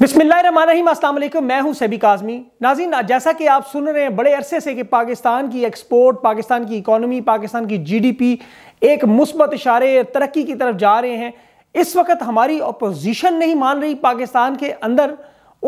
बिस्मिल्लाम असलम मैं हूं सैबिक काजमी नाजीन जैसा कि आप सुन रहे हैं बड़े अरसे से कि पाकिस्तान की एक्सपोर्ट पाकिस्तान की इकोनॉमी पाकिस्तान की जीडीपी एक मुस्बत इशारे तरक्की की तरफ जा रहे हैं इस वक्त हमारी अपोजिशन नहीं मान रही पाकिस्तान के अंदर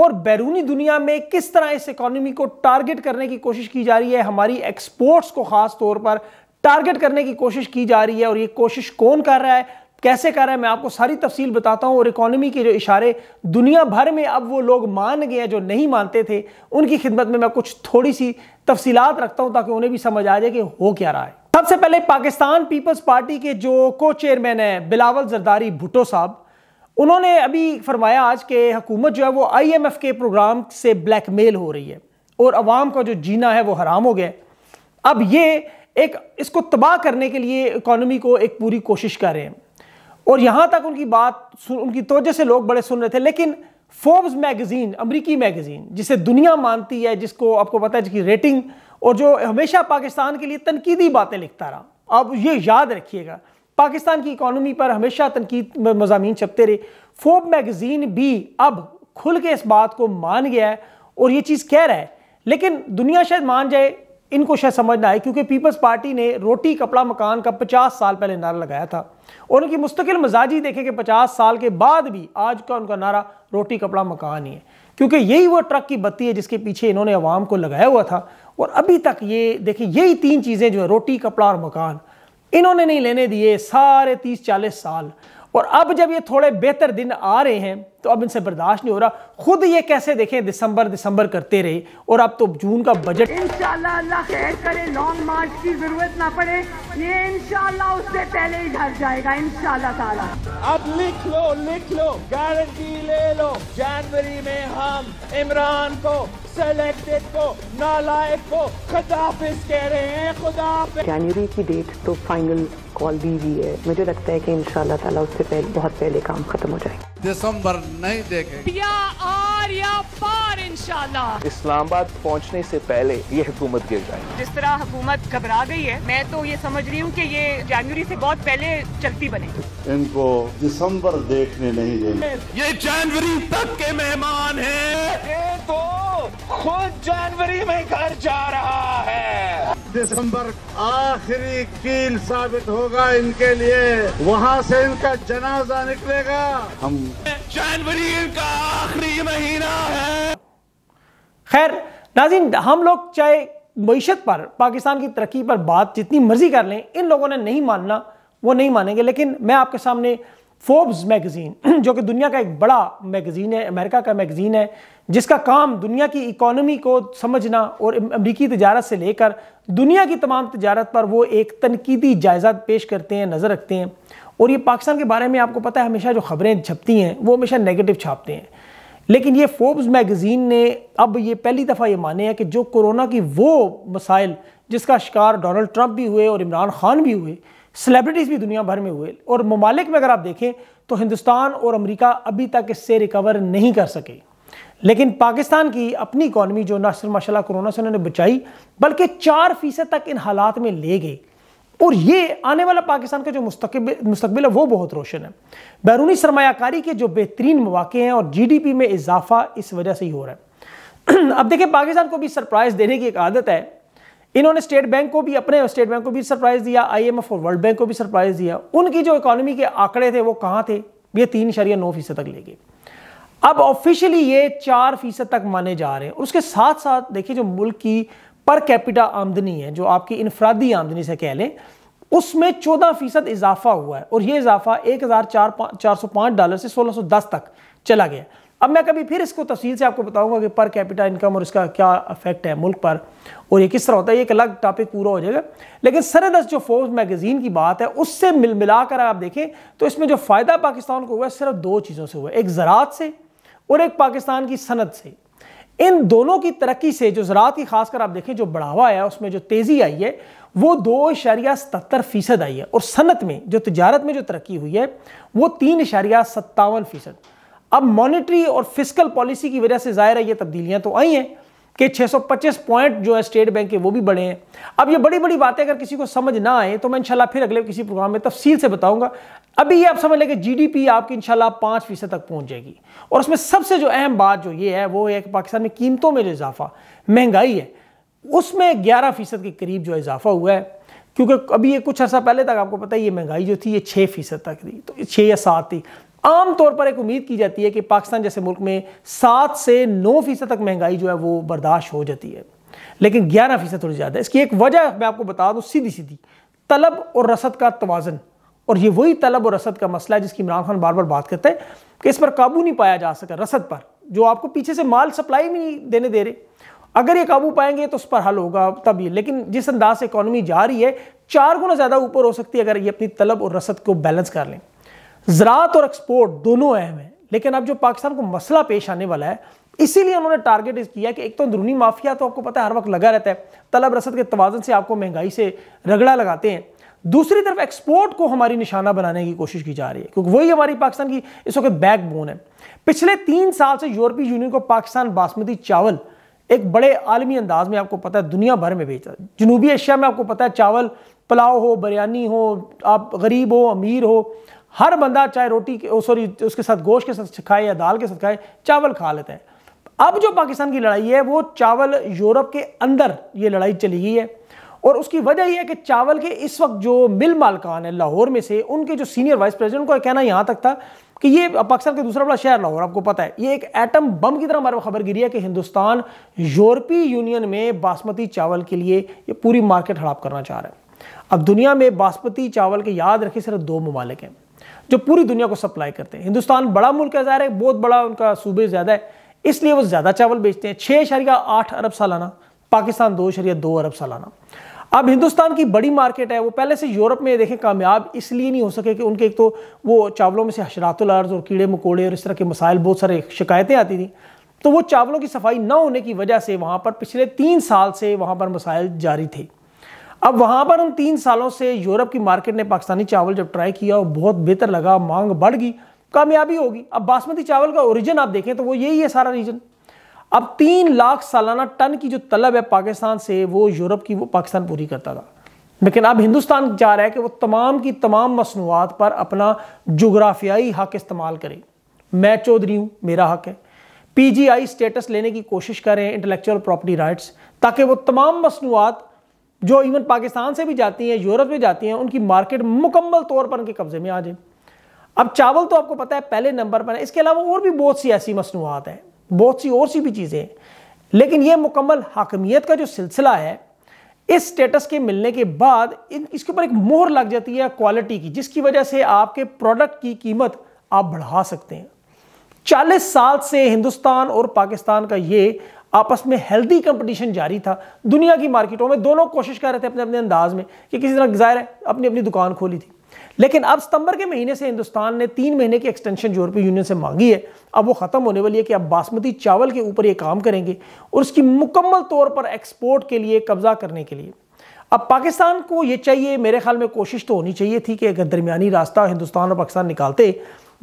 और बैरूनी दुनिया में किस तरह इस इकोनॉमी को टारगेट करने की कोशिश की जा रही है हमारी एक्सपोर्ट्स को ख़ास तौर पर टारगेट करने की कोशिश की जा रही है और ये कोशिश कौन कर रहा है कैसे कर रहा है मैं आपको सारी तफसील बताता हूँ और इकोनॉमी के जो इशारे दुनिया भर में अब वो लोग मान गए हैं जो नहीं मानते थे उनकी खिदमत में मैं कुछ थोड़ी सी तफसीलात रखता हूँ ताकि उन्हें भी समझ आ जाए कि हो क्या रहा है सबसे पहले पाकिस्तान पीपल्स पार्टी के जो को चेयरमैन हैं बिलावल जरदारी भुटो साहब उन्होंने अभी फरमाया आज के हुकूमत जो है वो आईएमएफ के प्रोग्राम से ब्लैकमेल हो रही है और आवाम का जो जीना है वो हराम हो गया अब ये एक इसको तबाह करने के लिए इकोनॉमी को एक पूरी कोशिश कर रहे हैं और यहां तक उनकी बात उनकी तोजह से लोग बड़े सुन रहे थे लेकिन फोर्ब्स मैगजीन अमरीकी मैगजीन जिसे दुनिया मानती है जिसको आपको पता है जिसकी रेटिंग और जो हमेशा पाकिस्तान के लिए तनकीदी बातें लिखता रहा अब ये याद रखिएगा पाकिस्तान की इकानमी पर हमेशा तनकीद मजामी छपते रहे फोर्ब मैगजीन भी अब खुल के इस बात को मान गया है और ये चीज़ कह रहा है लेकिन दुनिया शायद मान जाए इनको शायद समझ ना आए क्योंकि पीपल्स पार्टी ने रोटी कपड़ा मकान का 50 साल पहले नारा लगाया था और उनकी मुस्तकिल मजाजी देखें कि पचास साल के बाद भी आज का उनका नारा रोटी कपड़ा मकान ही है क्योंकि यही वो ट्रक की बत्ती है जिसके पीछे इन्होंने अवाम को लगाया हुआ था और अभी तक ये देखिए यही तीन चीज़ें जो है रोटी कपड़ा और मकान इन्होंने नहीं लेने दिए सारे तीस चालीस साल और अब जब ये थोड़े बेहतर दिन आ रहे हैं तो अब इनसे बर्दाश्त नहीं हो रहा खुद ये कैसे देखें दिसंबर दिसंबर करते रहे और अब तो जून का बजट करे लॉन्ग मार्च की जरूरत ना पड़े ये इंशाल्लाह उससे पहले ही घर जाएगा इंशाल्लाह ताला अब लिख लो लिख लो गारंटी ले लो जनवरी में हम इमरान को सेलेक्टेड को नालायक को कह रहे हैं जनवरी की डेट तो फाइनल कॉल दी हुई है मुझे लगता है कि इन ताला उससे पहले बहुत पहले काम खत्म हो जाएगा दिसंबर नहीं देखेंगे इस्लामाबाद पहुंचने से पहले ये हुकूमत गिर जाएगी जिस तरह हुकूमत घबरा गई है मैं तो ये समझ रही हूँ कि ये जनवरी से बहुत पहले चलती बनेगी इनको दिसंबर देखने नहीं देंगे ये जनवरी तक के मेहमान है तो खुद जनवरी में घर जा रहा है दिसंबर आखिरी कील साबित होगा इनके लिए वहाँ से इनका जनाजा निकलेगा हम जनवरी इनका आखिरी महीना है खैर नाजिन हम लोग चाहे मीशत पर पाकिस्तान की तरक्की पर बात जितनी मर्जी कर लें इन लोगों ने नहीं मानना वो नहीं मानेंगे लेकिन मैं आपके सामने फोर्ब्स मैगज़ीन जो कि दुनिया का एक बड़ा मैगज़ीन है अमेरिका का मैगज़ीन है जिसका काम दुनिया की इकोनॉमी को समझना और अमरीकी तजारत से लेकर दुनिया की तमाम तजारत पर वो एक तनकीदी जायजा पेश करते हैं नज़र रखते हैं और ये पाकिस्तान के बारे में आपको पता है हमेशा जो खबरें छपती हैं वो हमेशा नेगेटिव छापते हैं लेकिन ये फोर्ब्स मैगज़ीन ने अब ये पहली दफ़ा ये माने हैं कि जो कोरोना की वो मसाइल जिसका शिकार डोनाल्ड ट्रंप भी हुए और इमरान खान भी हुए सेलिब्रिटीज़ भी दुनिया भर में हुए और ममालिक में अगर आप देखें तो हिंदुस्तान और अमेरिका अभी तक इससे रिकवर नहीं कर सके लेकिन पाकिस्तान की अपनी इकानमी जो ना सिर्फ माशा कोरोना से उन्होंने बचाई बल्कि चार फीसद तक इन हालात में ले गई और ये आने वाला पाकिस्तान का जो मुस्तबिल है वो बहुत रोशन है बैरूनी सरमाकारी के जो बेहतरीन मौाक़े हैं और जी डी पी में इजाफा इस वजह से ही हो रहा है अब देखिए पाकिस्तान को भी सरप्राइज़ देने की एक आदत है इन्होंने स्टेट बैंक को भी अपने स्टेट बैंक को भी सरप्राइज़ दिया आई एम एफ और वर्ल्ड बैंक को भी सरप्राइज़ दिया उनकी जो इकानमी के आंकड़े थे वो कहाँ थे ये तीन शरिया नौ फीसद तक ले गए अब ऑफिशियली ये चार फीसद तक माने जा रहे हैं उसके साथ साथ देखिए जो मुल्क की पर कैपिटा आमदनी है जो आपकी इनफरादी आमदनी से कह लें उसमें चौदह फीसद इजाफा हुआ है और यह इजाफा एक हज़ार चार चार सौ पाँच डॉलर से सोलह सौ दस तक चला गया अब मैं कभी फिर इसको तफसील से आपको बताऊंगा कि पर कैपिटा इनकम और इसका क्या अफेक्ट है मुल्क पर और ये किस तरह होता है ये एक अलग टॉपिक पूरा हो जाएगा लेकिन सरदस जो फोर्स मैगजीन की बात है उससे मिल मिला कर आप देखें तो इसमें जो फ़ायदा पाकिस्तान को हुआ है सिर्फ दो चीज़ों से हुआ है एक ज़रात से और एक पाकिस्तान की सनत से इन दोनों की तरक्की से जो ज़रात की खासकर आप देखें जो बढ़ावा आया उसमें जो तेज़ी आई है वो दो इशारिया सतर फीसद आई है और सनत में जो तजारत में जो तरक्की हुई है वो तीन इशारिया सत्तावन फीसद अब मॉनिटरी और फिजिकल पॉलिसी की वजह से ज़ाहिर है ये तब्दीलियाँ तो आई हैं कि 625 पॉइंट जो है स्टेट बैंक के वो भी बढ़े हैं अब ये बड़ी बड़ी बातें अगर किसी को समझ ना आए तो मैं इंशाल्लाह फिर अगले किसी प्रोग्राम में तफसील से बताऊंगा अभी ये आप समझ लें कि जीडीपी आपकी इंशाल्लाह पाँच फीसद तक पहुंच जाएगी और उसमें सबसे जो अहम बात जो ये है वो है कि पाकिस्तान में कीमतों में जो इजाफा महंगाई है उसमें ग्यारह फीसद के करीब जो इजाफा हुआ है क्योंकि अभी ये कुछ अर्सा पहले तक आपको पता है ये महंगाई जो थी ये छः फीसद तक थी तो छः या सात थी आम तौर पर एक उम्मीद की जाती है कि पाकिस्तान जैसे मुल्क में सात से नौ फीसद तक महंगाई जो है वो बर्दाश्त हो जाती है लेकिन ग्यारह फीसद थोड़ी ज़्यादा है इसकी एक वजह मैं आपको बता दूँ सीधी सीधी तलब और रसद का तोज़न और ये वही तलब और रसद का मसला है जिसकी इमरान खान बार बार बात करते हैं कि इस पर काबू नहीं पाया जा सका रसद पर जो आपको पीछे से माल सप्लाई भी नहीं देने दे रहे अगर ये काबू पाएंगे तो उस पर हल होगा तब ये लेकिन जिस अंदाज से इकोनॉमी जा रही है चार गुना ज़्यादा ऊपर हो सकती है अगर ये अपनी तलब और रसद को बैलेंस कर लें ज़रात और एक्सपोर्ट दोनों अहम हैं लेकिन अब जो पाकिस्तान को मसला पेश आने वाला है इसीलिए उन्होंने टारगेट किया कि एक तो अंदरूनी माफिया तो आपको पता है हर वक्त लगा रहता है तलब रसद के तोज़न से आपको महंगाई से रगड़ा लगाते हैं दूसरी तरफ एक्सपोर्ट को हमारी निशाना बनाने की कोशिश की जा रही है क्योंकि वही हमारी पाकिस्तान की इस वक्त बैकबोन है पिछले तीन साल से यूरोपीय यूनियन को पाकिस्तान बासमती चावल एक बड़े आलमी अंदाज में आपको पता है दुनिया भर में बेचता है जनूबी एशिया में आपको पता है चावल पुलाव हो बिरयानी हो आप गरीब हो अमीर हो हर बंदा चाहे रोटी सॉरी उसके साथ गोश्त के साथ खाए या दाल के साथ खाए चावल खा लेते हैं अब जो पाकिस्तान की लड़ाई है वो चावल यूरोप के अंदर ये लड़ाई चली गई है और उसकी वजह यह है कि चावल के इस वक्त जो मिल मालकान है लाहौर में से उनके जो सीनियर वाइस प्रेसिडेंट को कहना यहाँ तक था कि ये पाकिस्तान का दूसरा बड़ा शहर लाहौर आपको पता है ये एक एटम बम की तरह हमारे खबर गिरी है कि हिंदुस्तान यूरोपीय यूनियन में बासमती चावल के लिए ये पूरी मार्केट हड़प करना चाह रहा है अब दुनिया में बासमती चावल के याद रखे सिर्फ दो ममालिक हैं जो पूरी दुनिया को सप्लाई करते हैं हिंदुस्तान बड़ा मुल्क है ज़ाहिर है बहुत बड़ा उनका सूबे ज़्यादा है इसलिए वो ज़्यादा चावल बेचते हैं छः शरिया आठ अरब सालाना पाकिस्तान दो शरिया दो अरब सालाना अब हिंदुस्तान की बड़ी मार्केट है वो पहले से यूरोप में देखें कामयाब इसलिए नहीं हो सके कि उनके एक तो वो चावलों में से हशरातुलर्ज और कीड़े मकोड़े और इस तरह के मसाइल बहुत सारे शिकायतें आती थी तो वो चावलों की सफाई ना होने की वजह से वहाँ पर पिछले तीन साल से वहाँ पर मसाइल जारी थे अब वहाँ पर उन तीन सालों से यूरोप की मार्केट ने पाकिस्तानी चावल जब ट्राई किया और बहुत बेहतर लगा मांग बढ़ गई कामयाबी होगी अब बासमती चावल का ओरिजिन आप देखें तो वो यही है सारा रीजन अब तीन लाख सालाना टन की जो तलब है पाकिस्तान से वो यूरोप की वो पाकिस्तान पूरी करता था लेकिन अब हिंदुस्तान जा रहा है कि वो तमाम की तमाम मसनूआत पर अपना जोग्राफियाई हक इस्तेमाल करे मैं चौधरी हूँ मेरा हक है पीजीआई स्टेटस लेने की कोशिश करें इंटेलेक्चुअल प्रॉपर्टी राइट्स ताकि वो तमाम मसनूआत जो इवन पाकिस्तान से भी जाती हैं यूरोप में जाती हैं उनकी मार्केट मुकम्मल तौर पर उनके कब्जे में आ जाए अब चावल तो आपको पता है पहले नंबर पर है इसके अलावा और भी बहुत सी ऐसी मसनूआत हैं बहुत सी और सी भी चीज़ें लेकिन ये मुकम्मल हाकमियत का जो सिलसिला है इस स्टेटस के मिलने के बाद इन इसके ऊपर एक मोहर लग जाती है क्वालिटी की जिसकी वजह से आपके प्रोडक्ट की कीमत आप बढ़ा सकते हैं चालीस साल से हिंदुस्तान और पाकिस्तान का ये आपस में हेल्दी कंपटीशन जारी था दुनिया की मार्केटों में दोनों कोशिश कर रहे थे अपने अपने अंदाज में कि किसी तरह जाहिर है अपनी अपनी दुकान खोली थी लेकिन अब सितंबर के महीने से हिंदुस्तान ने तीन महीने की एक्सटेंशन यूरोपीय यूनियन से मांगी है अब वो ख़त्म होने वाली है कि अब बासमती चावल के ऊपर ये काम करेंगे और उसकी मुकम्मल तौर पर एक्सपोर्ट के लिए कब्जा करने के लिए अब पाकिस्तान को ये चाहिए मेरे ख्याल में कोशिश तो होनी चाहिए थी कि अगर दरमियानी रास्ता हिंदुस्तान और पाकिस्तान निकालते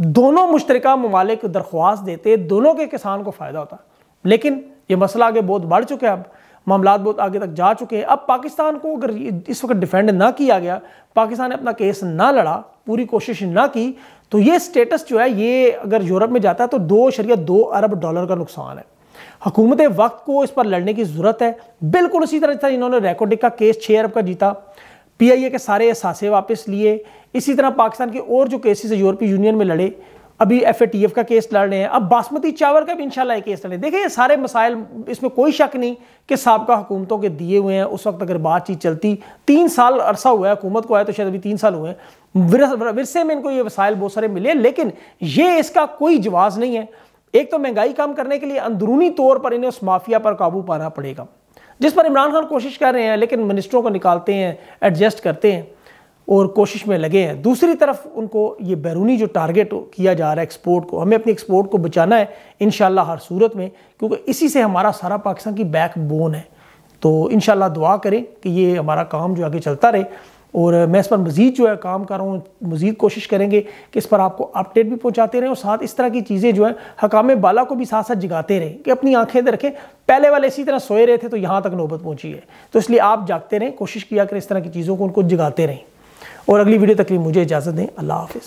दोनों मुश्तर ममालिक दरख्वास्त देते दोनों के किसान को फ़ायदा होता लेकिन ये मसला आगे बहुत बढ़ चुका है अब मामला बहुत आगे तक जा चुके हैं अब पाकिस्तान को अगर इस वक्त डिफेंड ना किया गया पाकिस्तान ने अपना केस ना लड़ा पूरी कोशिश ना की तो ये स्टेटस जो है ये अगर यूरोप में जाता है तो दो शरिया दो अरब डॉलर का नुकसान है हकूमत वक्त को इस पर लड़ने की ज़रूरत है बिल्कुल उसी तरह इन्होंने रेकोडिक का केस छः अरब का जीता ए के सारे असासे वापस लिए इसी तरह पाकिस्तान के और जो केसेस यूरोपीय यूनियन में लड़े अभी एफ का केस लड़ रहे हैं अब बासमती चावल का भी इंशाल्लाह लड़ केस लड़े देखिए ये सारे मसाइल इसमें कोई शक नहीं कि सबका हुकूमतों के दिए हुए हैं उस वक्त अगर बातचीत चलती तीन साल अरसा हुआ है हुकूमत को आया तो शायद अभी तीन साल हुए हैं विरसे में इनको ये वसाइल बहुत सारे मिले लेकिन ये इसका कोई जवाब नहीं है एक तो महंगाई कम करने के लिए अंदरूनी तौर पर इन्हें उस माफिया पर काबू पाना पड़ेगा जिस पर इमरान खान कोशिश कर रहे हैं लेकिन मिनिस्टरों को निकालते हैं एडजस्ट करते हैं और कोशिश में लगे हैं दूसरी तरफ उनको ये बैरूनी जो टारगेट किया जा रहा है एक्सपोर्ट को हमें अपनी एक्सपोर्ट को बचाना है इन हर सूरत में क्योंकि इसी से हमारा सारा पाकिस्तान की बैक बोन है तो इन दुआ करें कि ये हमारा काम जो आगे चलता रहे और मैं इस पर मज़ीद जो है काम कर रहा हूँ मज़ीद कोशिश करेंगे कि इस पर आपको अपडेट भी पहुँचाते रहें और साथ इस तरह की चीज़ें जो है हकाम बाला को भी साथ साथ जगाते रहें कि अपनी आंखें इधर रखें पहले वाले इसी तरह सोए रहे थे तो यहाँ तक नौबत पहुँची है तो इसलिए आप जागते रहें कोशिश किया करें इस तरह की चीज़ों को उनको जगाते रहें और अगली वीडियो तक के लिए मुझे इजाज़त दें अल्लाह हाफिज़